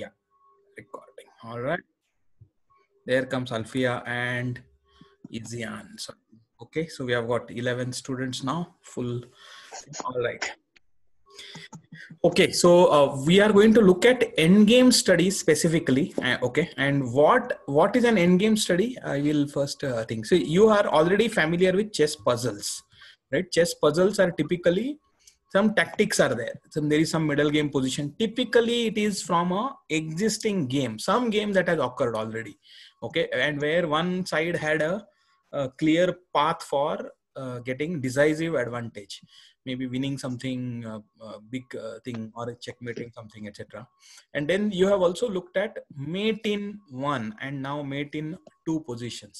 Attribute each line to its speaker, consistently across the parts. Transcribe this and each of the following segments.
Speaker 1: yeah
Speaker 2: recording all right there comes alfia and izian so okay so we have got 11 students now full all right okay so uh, we are going to look at endgame studies specifically uh, okay and what what is an endgame study i will first uh, think so you are already familiar with chess puzzles right chess puzzles are typically some tactics are there some, there is some middle game position typically it is from a existing game some game that has occurred already okay and where one side had a, a clear path for uh, getting decisive advantage maybe winning something uh, uh, big uh, thing or checkmating something etc and then you have also looked at mate in one and now mate in two positions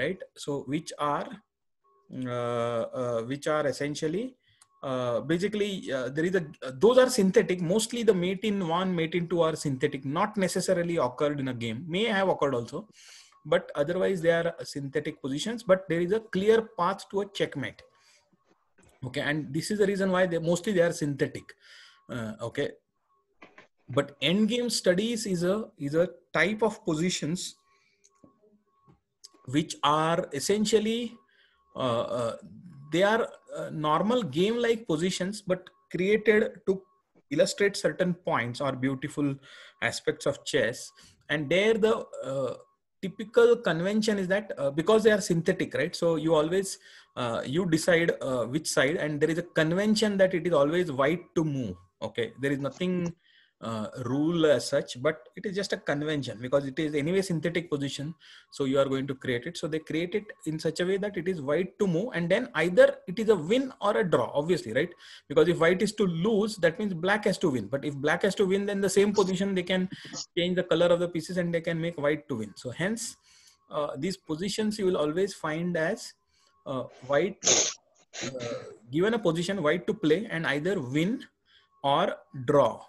Speaker 2: right so which are uh, uh, which are essentially uh, basically uh, there is a uh, those are synthetic mostly the mate in one mate in two are synthetic not necessarily occurred in a game may have occurred also but otherwise they are synthetic positions but there is a clear path to a checkmate okay and this is the reason why they mostly they are synthetic uh, okay but endgame studies is a is a type of positions which are essentially uh, uh, they are uh, normal game like positions but created to illustrate certain points or beautiful aspects of chess and there the uh, typical convention is that uh, because they are synthetic right so you always uh, you decide uh, which side and there is a convention that it is always white to move okay there is nothing uh, rule as such, but it is just a convention because it is anyway synthetic position. So you are going to create it. So they create it in such a way that it is white to move, and then either it is a win or a draw, obviously, right? Because if white is to lose, that means black has to win. But if black has to win, then the same position they can change the color of the pieces and they can make white to win. So hence, uh, these positions you will always find as uh, white uh, given a position white to play and either win or draw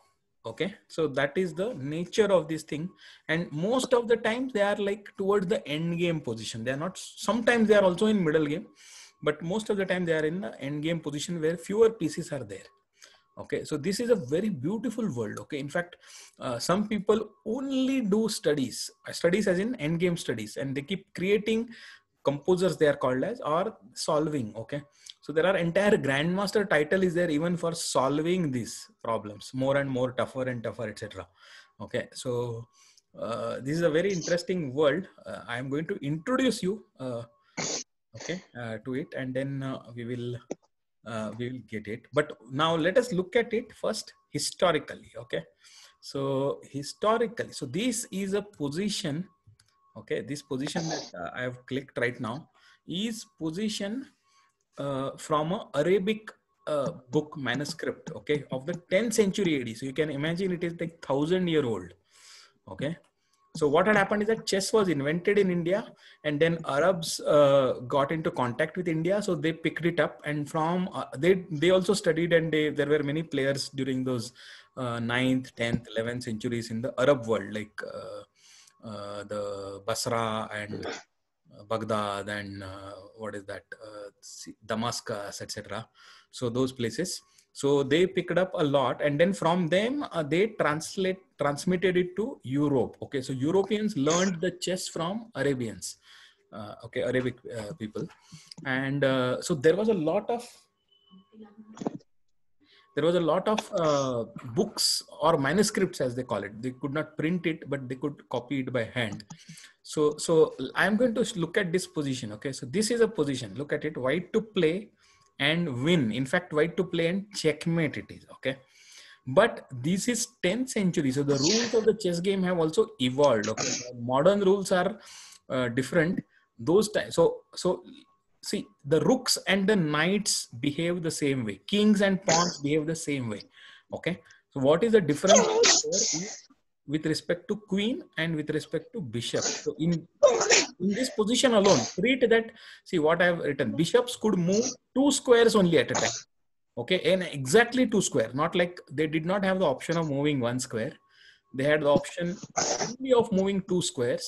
Speaker 2: okay so that is the nature of this thing and most of the times they are like towards the end game position they are not sometimes they are also in middle game but most of the time they are in the end game position where fewer pieces are there okay so this is a very beautiful world okay in fact uh, some people only do studies uh, studies as in end game studies and they keep creating composers they are called as or solving okay so there are entire grandmaster title is there even for solving these problems more and more tougher and tougher, etc. Okay, so uh, this is a very interesting world. Uh, I am going to introduce you, uh, okay, uh, to it, and then uh, we will uh, we will get it. But now let us look at it first historically. Okay, so historically, so this is a position. Okay, this position that I have clicked right now is position uh, from a Arabic uh, book manuscript, okay, of the 10th century AD. So you can imagine it is like thousand year old, okay. So what had happened is that chess was invented in India, and then Arabs uh, got into contact with India, so they picked it up, and from uh, they they also studied, and they there were many players during those uh, ninth, tenth, eleventh centuries in the Arab world, like the Basra and Baghdad and uh, what is that, uh, Damascus, etc. So those places. So they picked up a lot, and then from them uh, they translate transmitted it to Europe. Okay, so Europeans learned the chess from Arabians. Uh, okay arabic uh, people and uh, so there was a lot of there was a lot of uh, books or manuscripts as they call it they could not print it but they could copy it by hand so so i'm going to look at this position okay so this is a position look at it white to play and win in fact white to play and checkmate it is okay but this is 10th century so the rules of the chess game have also evolved okay modern rules are uh, different those times so so see the rooks and the knights behave the same way. Kings and pawns behave the same way. Okay. So what is the difference with respect to queen and with respect to bishop? So in in this position alone, treat that. See what I have written. Bishops could move two squares only at a time. Okay, and exactly two square. Not like they did not have the option of moving one square. They had the option only of moving two squares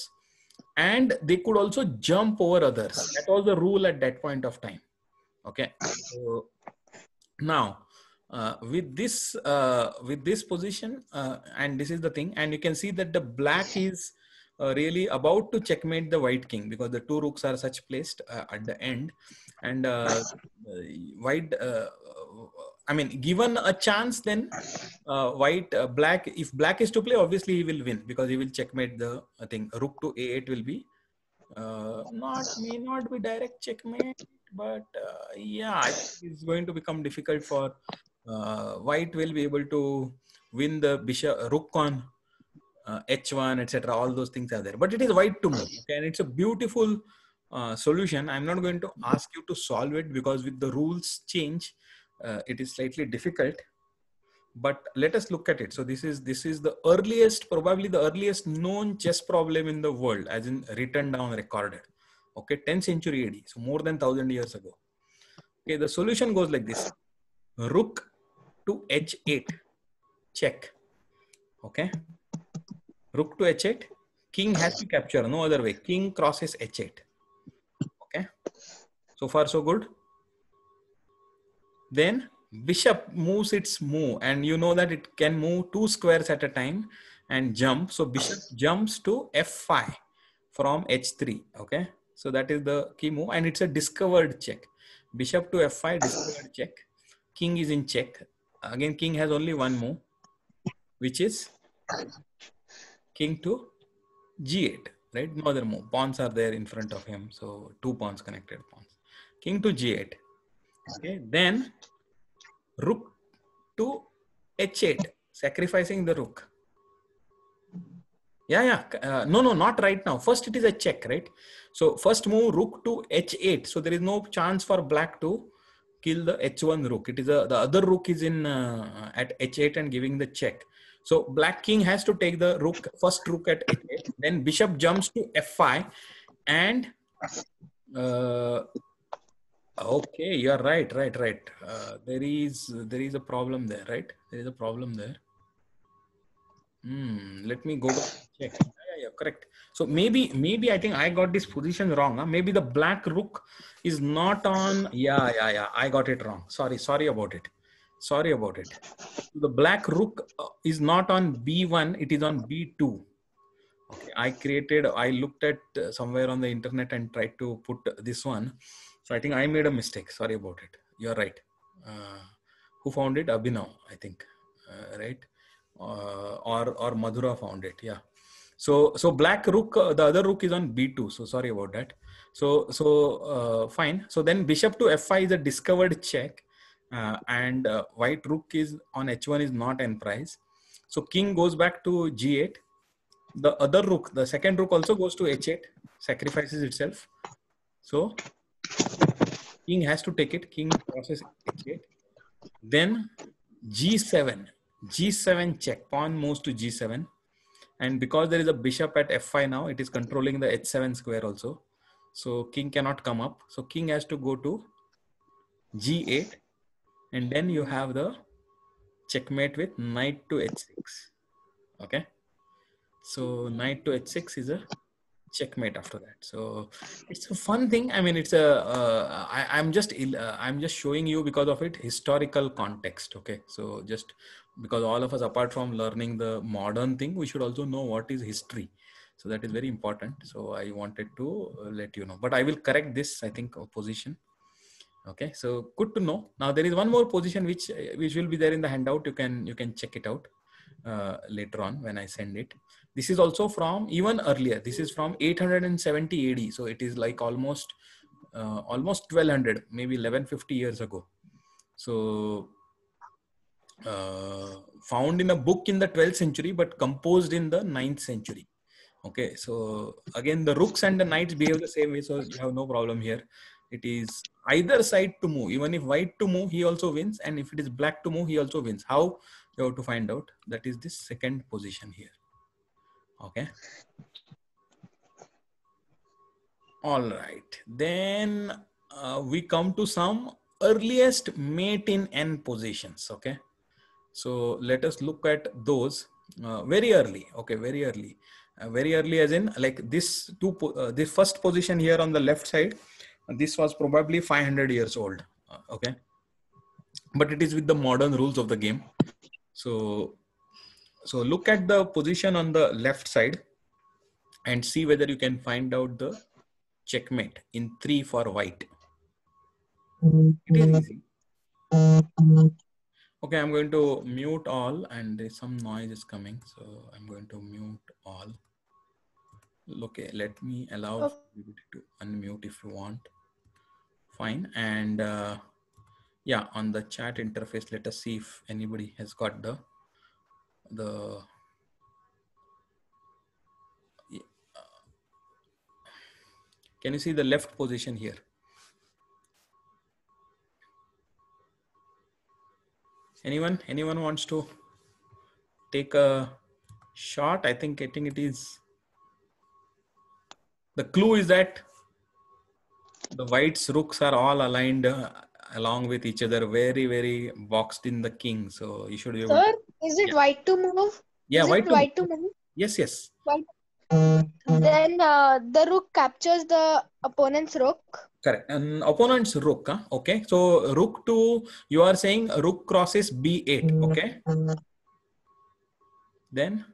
Speaker 2: and they could also jump over others that was the rule at that point of time okay so now uh, with this uh, with this position uh, and this is the thing and you can see that the black is uh, really about to checkmate the white king because the two rooks are such placed uh, at the end and uh, white I mean, given a chance, then uh, white, uh, black, if black is to play, obviously he will win because he will checkmate the thing. Rook to a8 will be uh, not, may not be direct checkmate, but uh, yeah, it's going to become difficult for uh, white will be able to win the bishop, rook on h1, etc. All those things are there, but it is white to move, okay? and it's a beautiful solution. I'm not going to ask you to solve it because with the rules change, uh, it is slightly difficult but let us look at it so this is this is the earliest probably the earliest known chess problem in the world as in written down recorded okay 10th century ad so more than 1000 years ago okay the solution goes like this rook to h8 check okay rook to h8 king has to capture no other way king crosses h8 okay so far so good then bishop moves its move and you know that it can move two squares at a time and jump. So bishop jumps to f5 from h3. Okay. So that is the key move and it's a discovered check. Bishop to f5 discovered check. King is in check. Again, king has only one move which is king to g8 right no other move pawns are there in front of him so two pawns connected pawns king to g8 Okay, then rook to h8, sacrificing the rook. Yeah, yeah. Uh, no, no, not right now. First, it is a check, right? So first move rook to h8. So there is no chance for black to kill the h1 rook. It is a, the other rook is in uh, at h8 and giving the check. So black king has to take the rook, first rook at h8. Then bishop jumps to f5 and uh, okay you are right right right uh, there is there is a problem there right there is a problem there hmm, let me go check yeah, yeah, correct so maybe maybe i think i got this position wrong huh? maybe the black rook is not on yeah yeah yeah i got it wrong sorry sorry about it sorry about it the black rook uh, is not on b1 it is on b2 okay i created i looked at uh, somewhere on the internet and tried to put this one so I think I made a mistake. Sorry about it. You're right. Uh, who found it? Abhinav, I think. Uh, right? Uh, or or Madhura found it. Yeah. So so black rook. Uh, the other rook is on b2. So sorry about that. So so uh, fine. So then bishop to f5 is a discovered check, uh, and white rook is on h1 is not an prize. So king goes back to g8. The other rook, the second rook also goes to h8, sacrifices itself. So King has to take it. King crosses h8. Then g7. g7 check. Pawn moves to g7. And because there is a bishop at f5 now, it is controlling the h7 square also. So king cannot come up. So king has to go to g8. And then you have the checkmate with knight to h6. Okay. So knight to h6 is a checkmate after that so it's a fun thing i mean it's a. Uh, I, am just uh, i'm just showing you because of it historical context okay so just because all of us apart from learning the modern thing we should also know what is history so that is very important so i wanted to uh, let you know but i will correct this i think position okay so good to know now there is one more position which uh, which will be there in the handout you can you can check it out uh, later on when i send it this is also from even earlier. This is from 870 AD. So it is like almost uh, almost 1200, maybe 1150 years ago. So uh, found in a book in the 12th century, but composed in the 9th century. Okay, so again, the rooks and the knights behave the same way, so you have no problem here. It is either side to move. Even if white to move, he also wins, and if it is black to move, he also wins. How you have to find out. That is this second position here. Okay. All right. Then uh, we come to some earliest mate in n positions. Okay. So let us look at those uh, very early. Okay. Very early. Uh, very early as in like this two, uh, the first position here on the left side, this was probably 500 years old. Uh, okay. But it is with the modern rules of the game. So so look at the position on the left side and see whether you can find out the checkmate in three for white.
Speaker 1: It is easy.
Speaker 2: Okay, I'm going to mute all and some noise is coming. So I'm going to mute all. Okay, let me allow oh. you to unmute if you want. Fine. And uh, yeah, on the chat interface, let us see if anybody has got the the can you see the left position here anyone anyone wants to take a shot i think i think it is the clue is that the whites rooks are all aligned uh, along with each other very very boxed in the king so you should be able Sir?
Speaker 1: Is it yeah. white to move?
Speaker 2: Yeah, Is white, to, white move. to move. Yes, yes.
Speaker 1: White. Then uh, the rook captures the opponent's rook.
Speaker 2: Correct. And opponent's rook. Huh? Okay. So rook to you are saying rook crosses b8. Okay. Then.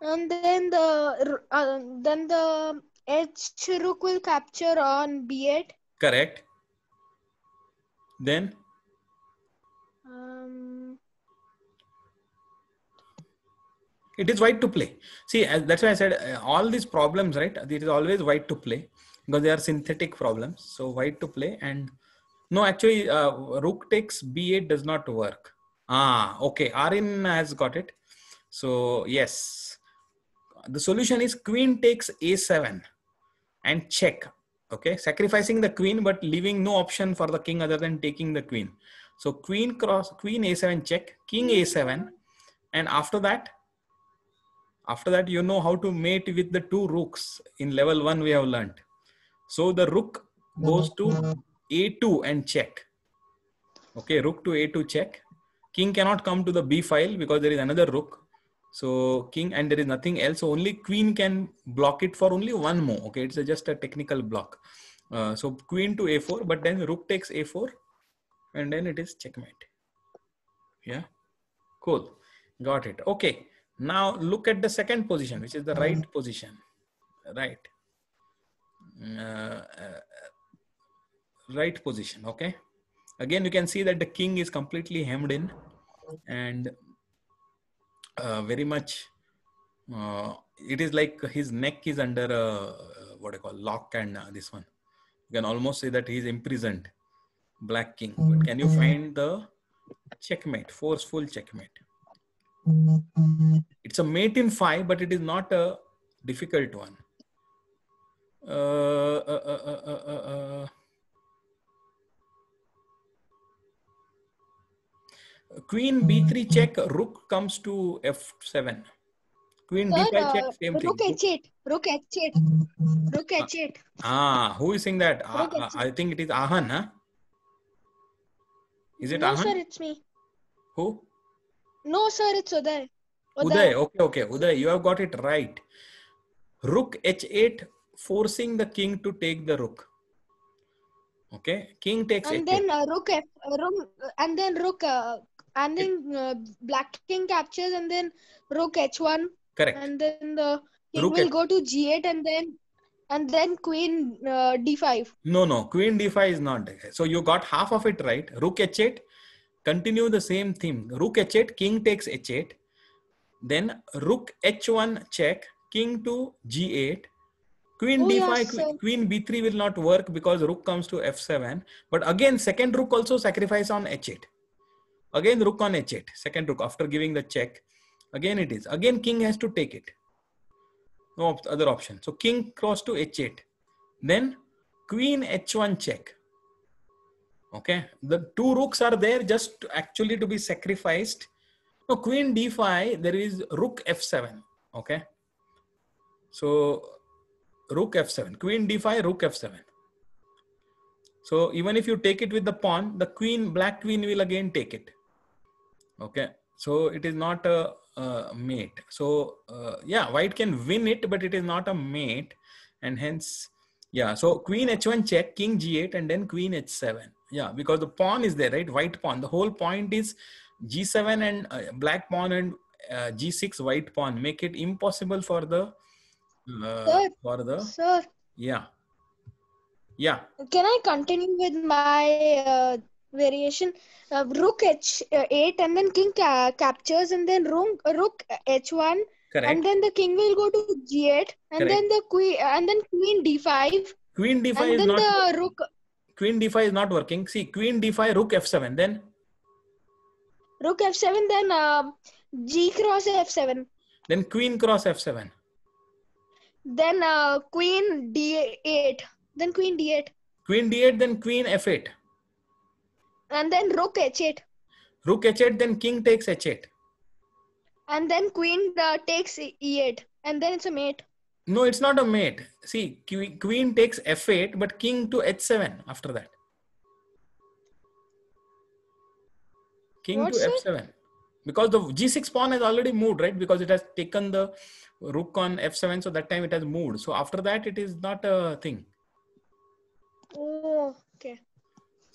Speaker 1: And then the uh, then the h rook will capture on b8.
Speaker 2: Correct. Then.
Speaker 1: Um,
Speaker 2: it is white to play. See, that's why I said uh, all these problems, right? It is always white to play because they are synthetic problems. So white to play and no, actually, uh, rook takes b8 does not work. Ah, okay. Arin has got it. So yes, the solution is queen takes a7 and check okay sacrificing the queen but leaving no option for the king other than taking the queen so queen cross, queen a7 check, king a7. And after that, after that, you know how to mate with the two rooks. In level one, we have learned. So the rook goes to a2 and check. Okay, rook to a2 check. King cannot come to the b file because there is another rook. So king and there is nothing else. So only queen can block it for only one more. Okay, it's a, just a technical block. Uh, so queen to a4, but then rook takes a4 and then it is checkmate. Yeah, cool. Got it. Okay. Now look at the second position, which is the hmm. right position. Right. Uh, uh, right position. Okay. Again, you can see that the king is completely hemmed in and uh, very much uh, it is like his neck is under a what I call lock and uh, this one. You can almost say that he is imprisoned black king. But can you find the checkmate, forceful checkmate? It's a mate in five, but it is not a difficult one. Uh, uh, uh, Queen b3 check, rook comes to f7. Queen Sir, b5 check, same rook thing.
Speaker 1: H8, rook h8, rook h8.
Speaker 2: Ah, who is saying that? I, I think it is Ahan, huh? Is it no, Ahan? sir,
Speaker 1: it's me. Who? No, sir, it's Uday. Uday. Uday. Okay,
Speaker 2: okay. Uday, you have got it right. Rook h8, forcing the king to take the rook. Okay, king takes and h8. then
Speaker 1: uh, rook, f, uh, rook, and then rook, uh, and then uh, black king captures, and then rook h1. Correct. And then the king rook will h- go to g8, and then and then queen uh, d5
Speaker 2: no no queen d5 is not so you got half of it right rook h8 continue the same thing rook h8 king takes h8 then rook h1 check king to g8 queen oh, d5 yes, queen, queen b3 will not work because rook comes to f7 but again second rook also sacrifice on h8 again rook on h8 second rook after giving the check again it is again king has to take it no other option. So king cross to h8. Then queen h1 check. Okay. The two rooks are there just to actually to be sacrificed. No, queen d5, there is rook f7. Okay. So rook f7, queen d5, rook f7. So even if you take it with the pawn, the queen, black queen will again take it. Okay. So it is not a uh, mate. So uh, yeah, white can win it, but it is not a mate, and hence yeah. So queen h1 check, king g8, and then queen h7. Yeah, because the pawn is there, right? White pawn. The whole point is g7 and uh, black pawn and uh, g6 white pawn make it impossible for the uh, sir, for the sir yeah yeah
Speaker 1: can i continue with my uh, variation. Uh, rook h8 uh, and then king ca captures and then rook, rook h1. Correct. And then the king will go to g8 and Correct. then the queen uh, and then queen d5. Queen d5 and is then not the rook.
Speaker 2: Queen d5 is not working. See, queen d5, rook f7. Then
Speaker 1: rook f7 then uh, g cross f7
Speaker 2: then queen cross f7
Speaker 1: then uh, queen d8 then queen d8
Speaker 2: queen d8 then queen f8
Speaker 1: and then rook h8.
Speaker 2: Rook h8, then king takes h8.
Speaker 1: And then queen uh, takes e8. And then it's a mate.
Speaker 2: No, it's not a mate. See, queen takes f8, but king to h7 after that. King What's to f7. Because the g6 pawn has already moved, right? Because it has taken the rook on f7, so that time it has moved. So after that, it is not a thing. Oh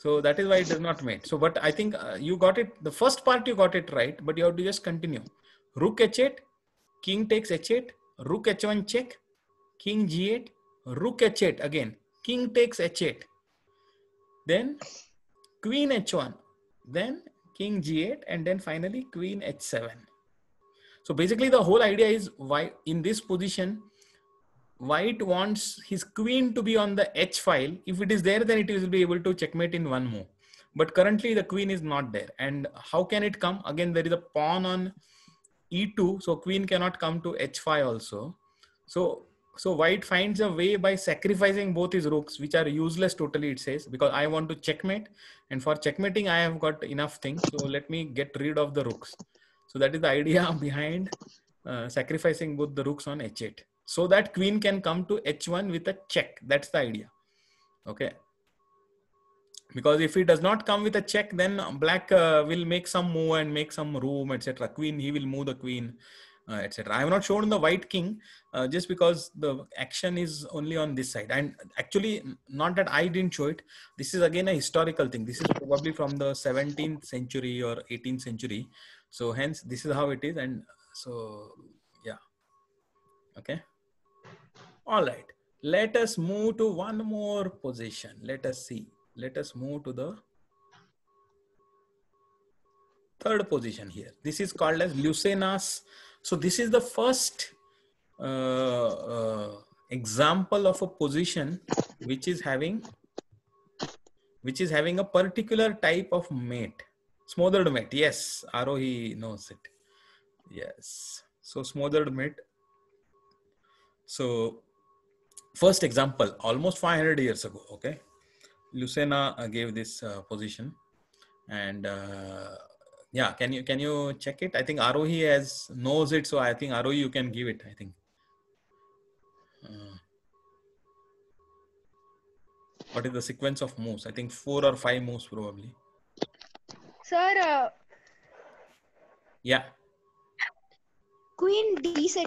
Speaker 2: so that is why it does not mate so but i think uh, you got it the first part you got it right but you have to just continue rook h8 king takes h8 rook h1 check king g8 rook h8 again king takes h8 then queen h1 then king g8 and then finally queen h7 so basically the whole idea is why in this position white wants his queen to be on the h file. If it is there, then it will be able to checkmate in one move. But currently the queen is not there. And how can it come? Again, there is a pawn on e2. So queen cannot come to h5 also. So, so white finds a way by sacrificing both his rooks, which are useless totally, it says, because I want to checkmate. And for checkmating, I have got enough things. So let me get rid of the rooks. So that is the idea behind uh, sacrificing both the rooks on h8 so that queen can come to h1 with a check that's the idea okay because if he does not come with a check then black uh, will make some move and make some room etc queen he will move the queen uh, etc i have not shown the white king uh, just because the action is only on this side and actually not that i didn't show it this is again a historical thing this is probably from the 17th century or 18th century so hence this is how it is and so yeah okay all right, let us move to one more position. Let us see. Let us move to the third position here. This is called as Lucena's. So this is the first uh, uh, example of a position which is having which is having a particular type of mate. Smothered mate. Yes, Aro knows it. Yes. So smothered mate. So first example almost 500 years ago okay lucena uh, gave this uh, position and uh, yeah can you can you check it i think arohi has knows it so i think arohi you can give it i think uh, what is the sequence of moves i think four or five moves probably sir uh, yeah
Speaker 1: queen d6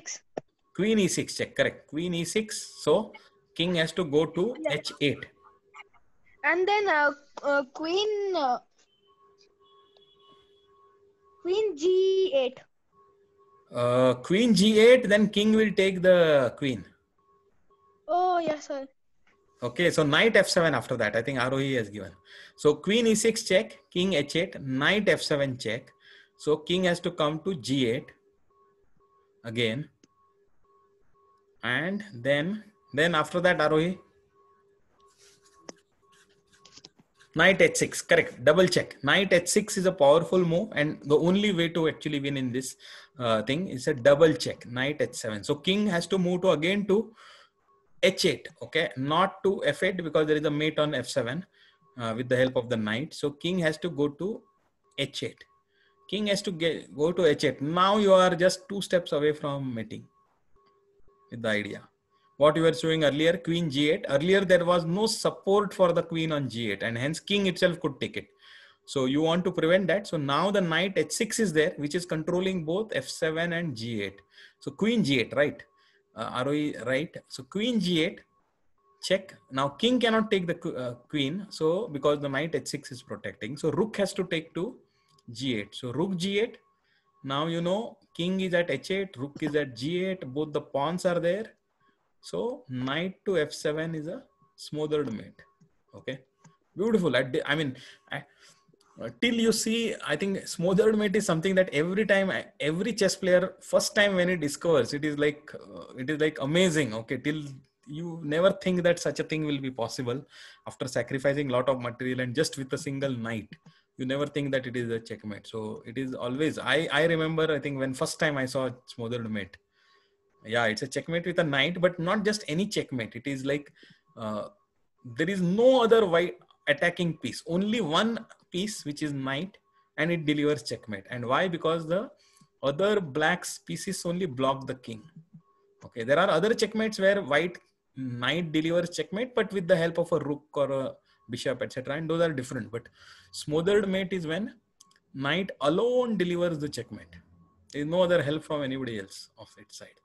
Speaker 2: queen e6 check correct queen e6 so king has to go to yeah. h8
Speaker 1: and then uh, uh, queen uh, queen g8
Speaker 2: uh, queen g8 then king will take the queen
Speaker 1: oh yes sir
Speaker 2: okay so knight f7 after that i think roe has given so queen e6 check king h8 knight f7 check so king has to come to g8 again and then then after that Arohi knight h6 correct double check knight h6 is a powerful move and the only way to actually win in this uh, thing is a double check knight h7 so king has to move to again to h8 okay not to f8 because there is a mate on f7 uh, with the help of the knight so king has to go to h8 king has to get, go to h8 now you are just two steps away from mating with the idea. What you were showing earlier, queen g8. Earlier, there was no support for the queen on g8 and hence king itself could take it. So you want to prevent that. So now the knight h6 is there, which is controlling both f7 and g8. So queen g8, right? Uh, ROE, right? So queen g8, check. Now king cannot take the uh, queen. So because the knight h6 is protecting. So rook has to take to g8. So rook g8, now you know king is at h8, rook is at g8, both the pawns are there. So knight to f7 is a smothered mate. Okay, beautiful. I, I mean, I, till you see, I think smothered mate is something that every time, every chess player, first time when he discovers, it is like uh, it is like amazing. Okay, till you never think that such a thing will be possible after sacrificing lot of material and just with a single knight you never think that it is a checkmate. So it is always. I I remember I think when first time I saw smothered mate. Yeah, it's a checkmate with a knight, but not just any checkmate. It is like uh, there is no other white attacking piece. Only one piece which is knight, and it delivers checkmate. And why? Because the other black pieces only block the king. Okay, there are other checkmates where white knight delivers checkmate, but with the help of a rook or a bishop, etc. And those are different. But smothered mate is when knight alone delivers the checkmate. There is no other help from anybody else of its side.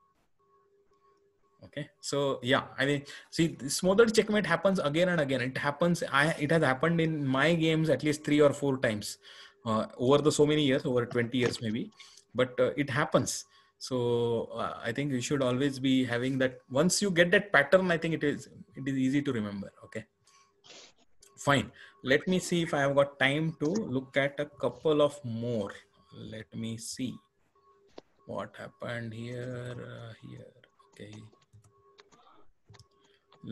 Speaker 2: Okay, so yeah, I mean, see, smothered checkmate happens again and again. It happens. I it has happened in my games at least three or four times uh, over the so many years, over twenty years maybe. But uh, it happens. So uh, I think you should always be having that. Once you get that pattern, I think it is it is easy to remember. Okay fine let me see if i have got time to look at a couple of more let me see what happened here uh, here okay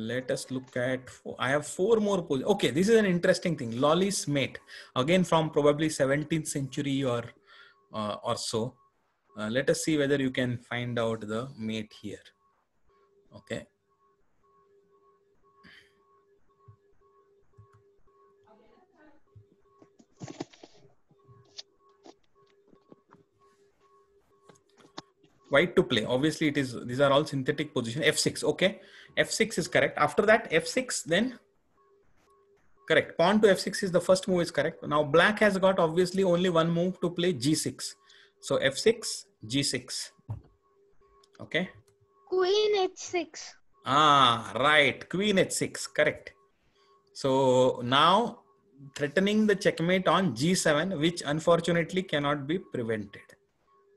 Speaker 2: let us look at four. i have four more pos- okay this is an interesting thing lolly's mate again from probably 17th century or uh, or so uh, let us see whether you can find out the mate here okay white to play obviously it is these are all synthetic position f6 okay f6 is correct after that f6 then correct pawn to f6 is the first move is correct now black has got obviously only one move to play g6 so f6 g6 okay
Speaker 1: queen h6
Speaker 2: ah right queen h6 correct so now threatening the checkmate on g7 which unfortunately cannot be prevented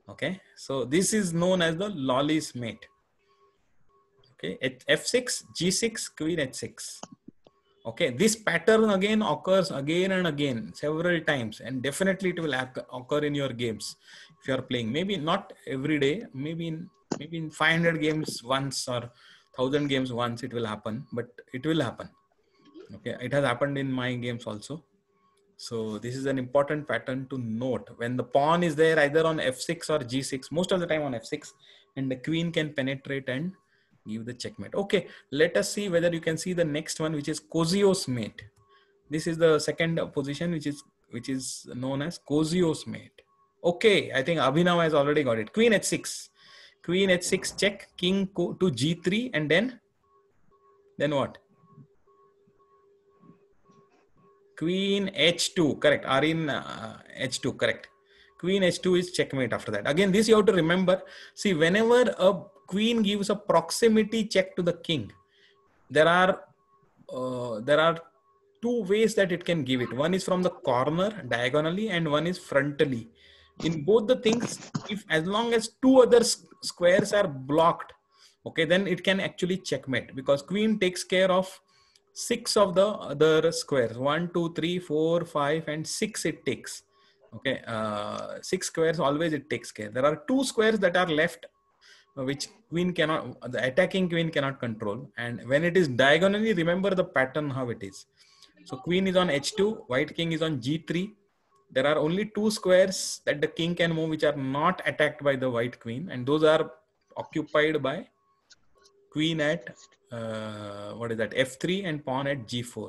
Speaker 2: Okay, so this is known as the Lolly's mate. Okay, at f6, g6, queen h6. Okay, this pattern again occurs again and again several times, and definitely it will occur in your games if you are playing. Maybe not every day, maybe in maybe in 500 games once or 1000 games once it will happen, but it will happen. Okay, it has happened in my games also. So this is an important pattern to note. When the pawn is there either on f6 or g6, most of the time on f6, and the queen can penetrate and give the checkmate. Okay, let us see whether you can see the next one, which is Kozio's mate. This is the second position, which is which is known as Kozio's mate. Okay, I think Abhinav has already got it. Queen h6, queen h6 check, king to g3, and then then what? Queen h2, correct. Are in uh, h2, correct. Queen h2 is checkmate after that. Again, this you have to remember. See, whenever a queen gives a proximity check to the king, there are uh, there are two ways that it can give it. One is from the corner diagonally, and one is frontally. In both the things, if as long as two other squares are blocked, okay, then it can actually checkmate because queen takes care of six of the other squares one two three four five and six it takes okay uh, six squares always it takes care there are two squares that are left which queen cannot the attacking queen cannot control and when it is diagonally remember the pattern how it is so queen is on h2 white king is on g3 there are only two squares that the king can move which are not attacked by the white queen and those are occupied by queen at uh, what is that f3 and pawn at g4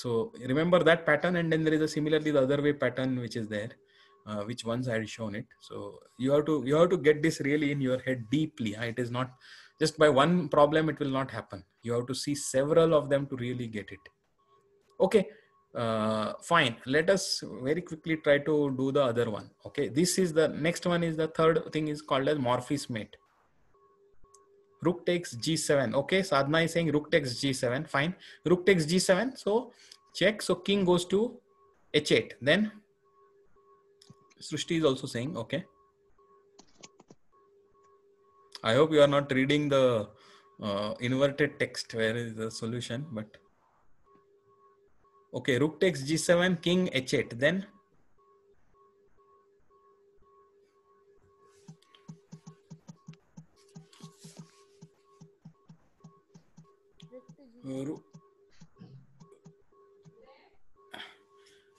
Speaker 2: so remember that pattern and then there is a similarly the other way pattern which is there uh, which once i had shown it so you have to you have to get this really in your head deeply uh, it is not just by one problem it will not happen you have to see several of them to really get it okay uh, fine let us very quickly try to do the other one okay this is the next one is the third thing is called as morphe's mate rook takes g7 okay sadhna is saying rook takes g7 fine rook takes g7 so check so king goes to h8 then Srishti is also saying okay i hope you are not reading the uh, inverted text where is the solution but okay rook takes g7 king h8 then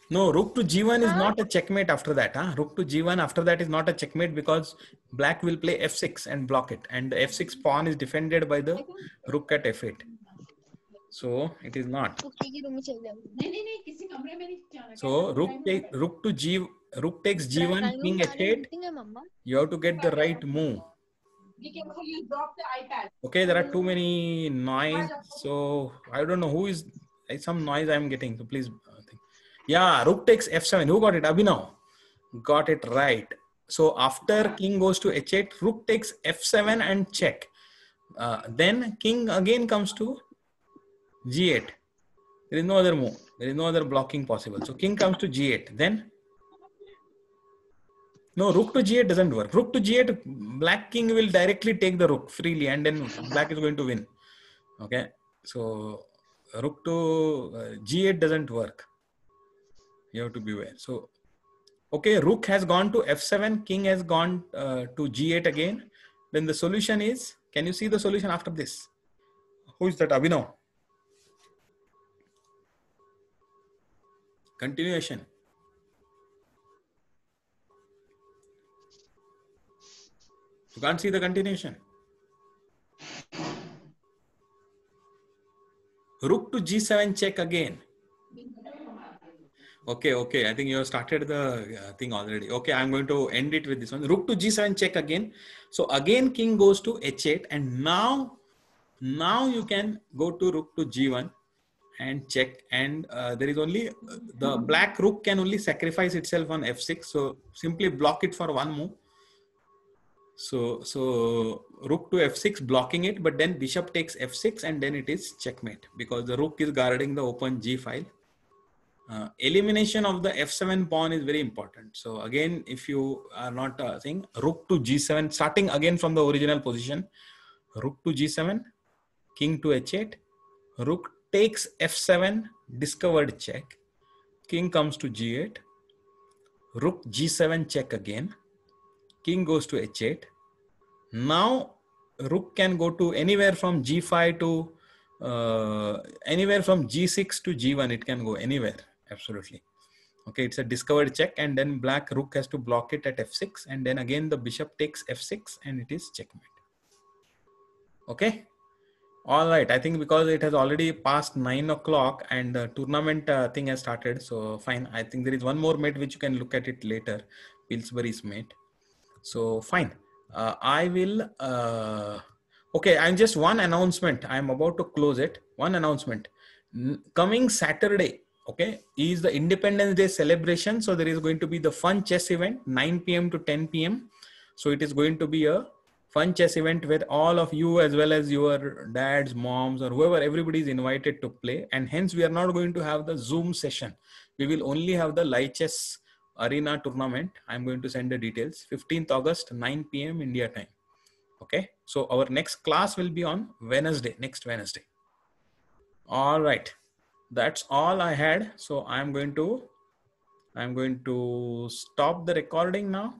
Speaker 2: No, rook to g1 is not a checkmate after that. Huh? Rook to g1 after that is not a checkmate because black will play f6 and block it. And the f6 pawn is defended by the rook at f8. So it is not. So rook, take, rook to g rook takes g1, king h8. You have to get the right move. Okay, there are too many noise. So I don't know who is eh, some noise I'm getting. So please. Uh, yeah, rook takes f7. Who got it? Abhinav got it right. So after king goes to h8, rook takes f7 and check. Uh, then king again comes to g8. There is no other move. There is no other blocking possible. So king comes to g8. Then no, rook to g8 doesn't work. Rook to g8, black king will directly take the rook freely, and then black is going to win. Okay, so rook to uh, g8 doesn't work. You have to beware. So, okay, rook has gone to f7, king has gone uh, to g8 again. Then the solution is can you see the solution after this? Who is that? Abhinav. Continuation You can't see the continuation. Rook to g7 check again. Okay, okay. I think you have started the uh, thing already. Okay, I'm going to end it with this one. Rook to g7 check again. So again, king goes to h8, and now, now you can go to rook to g1 and check. And uh, there is only uh, the black rook can only sacrifice itself on f6. So simply block it for one move so so rook to f6 blocking it, but then bishop takes f6 and then it is checkmate because the rook is guarding the open g file. Uh, elimination of the f7 pawn is very important. So again, if you are not uh, saying rook to g7, starting again from the original position, rook to g7, king to h8, rook takes f7, discovered check, king comes to g8, rook g7 check again, king goes to h8. Now rook can go to anywhere from g5 to uh, anywhere from g6 to g1. It can go anywhere, absolutely. Okay, it's a discovered check and then black rook has to block it at f6 and then again the bishop takes f6 and it is checkmate. Okay all right i think because it has already passed nine o'clock and the tournament uh, thing has started so fine i think there is one more mate which you can look at it later pillsbury's mate so fine. Uh, I will. Uh, okay, I'm just one announcement. I'm about to close it. One announcement. Coming Saturday, okay, is the Independence Day celebration. So there is going to be the fun chess event, 9 p.m. to 10 p.m. So it is going to be a fun chess event with all of you as well as your dads moms or whoever everybody is invited to play and hence we are not going to have the zoom session we will only have the live chess arena tournament. I'm going to send the details. 15th August, 9 p.m. India time. Okay. So our next class will be on Wednesday, next Wednesday. All right. That's all I had. So I'm going to I'm going to stop the recording now.